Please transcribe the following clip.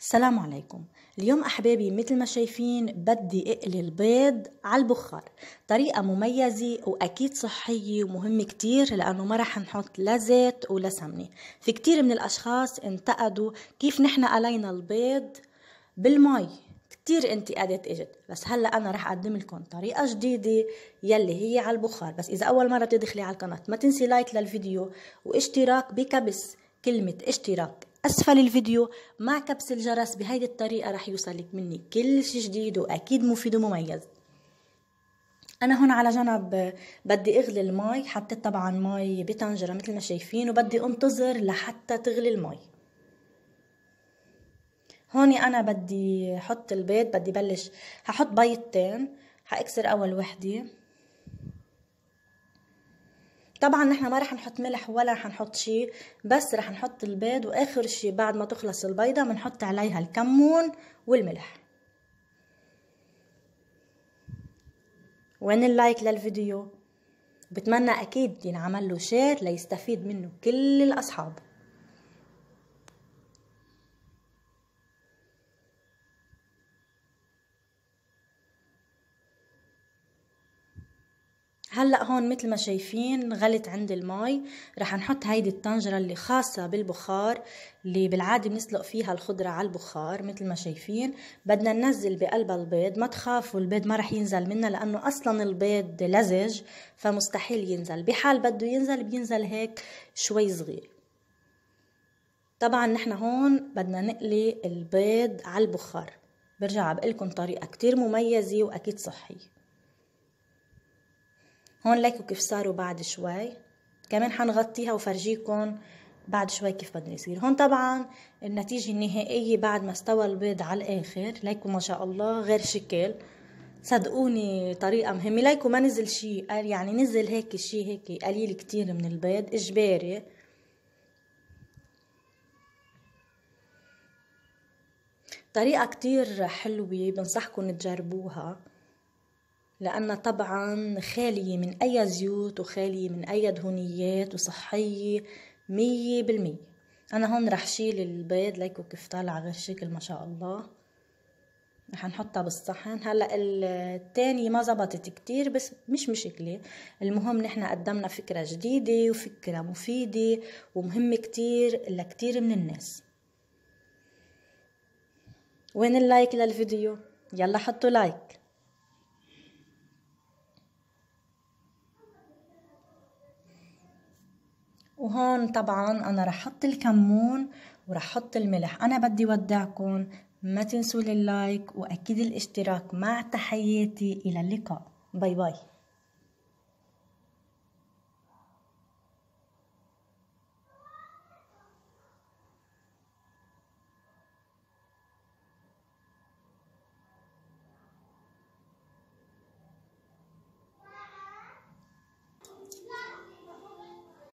السلام عليكم اليوم أحبابي مثل ما شايفين بدي أقلي البيض على البخار طريقة مميزة وأكيد صحية ومهمة كتير لأنه ما رح نحط لا زيت ولا سمنة في كتير من الأشخاص انتقدوا كيف نحن قلينا البيض بالمي كتير انتقادات اجت بس هلا انا رح اقدم لكم طريقه جديده يلي هي على البخار بس اذا اول مره بتدخلي على القناه ما تنسي لايك للفيديو واشتراك بكبس كلمه اشتراك أسفل الفيديو مع كبس الجرس بهيدي الطريقة رح يوصلك مني كل شي جديد وأكيد مفيد ومميز أنا هون على جنب بدي أغلي المي حطيت طبعا مي بطنجرة مثل ما شايفين وبدي أنتظر لحتى تغلي المي هوني أنا بدي حط البيض بدي بلش هحط بيضتين حأكسر أول وحدة طبعا نحن ما رح نحط ملح ولا رح نحط شيء بس رح نحط البيض واخر شيء بعد ما تخلص البيضة بنحط عليها الكمون والملح وين اللايك للفيديو بتمنى اكيد ينعمل له شير ليستفيد منه كل الاصحاب هلا هون مثل ما شايفين غلت عندي المي رح نحط هيدي الطنجره اللي خاصه بالبخار اللي بالعاده بنسلق فيها الخضره على البخار مثل ما شايفين بدنا ننزل بقلبها البيض ما تخافوا البيض ما رح ينزل منا لانه اصلا البيض لزج فمستحيل ينزل بحال بده ينزل بينزل هيك شوي صغير طبعا نحن هون بدنا نقلي البيض على البخار برجع بقلكم طريقه كتير مميزه واكيد صحيه هون لكوا كيف صاروا بعد شوي كمان حنغطيها وفرجيكم بعد شوي كيف بدنا يصير هون طبعا النتيجة النهائية بعد ما استوى البيض على الآخر ليكو ما شاء الله غير شكل صدقوني طريقة مهمة ليكو ما نزل شي قال يعني نزل هيك شي هيك قليل كتير من البيض إجباري طريقة كتير حلوة بنصحكم تجربوها لأنها طبعا خالية من أي زيوت وخالية من أي دهونيات وصحية مية بالمية أنا هون رح شيل البيض ليكو كيف طالع غير شكل ما شاء الله رح نحطها بالصحن هلا التانية ما زبطت كتير بس مش مشكلة المهم نحن قدمنا فكرة جديدة وفكرة مفيدة ومهمة كتير لكتير من الناس وين اللايك للفيديو يلا حطوا لايك وهون طبعا انا رح احط الكمون ورح احط الملح انا بدي ودعكم ما تنسوا اللايك واكيد الاشتراك مع تحياتي الى اللقاء باي باي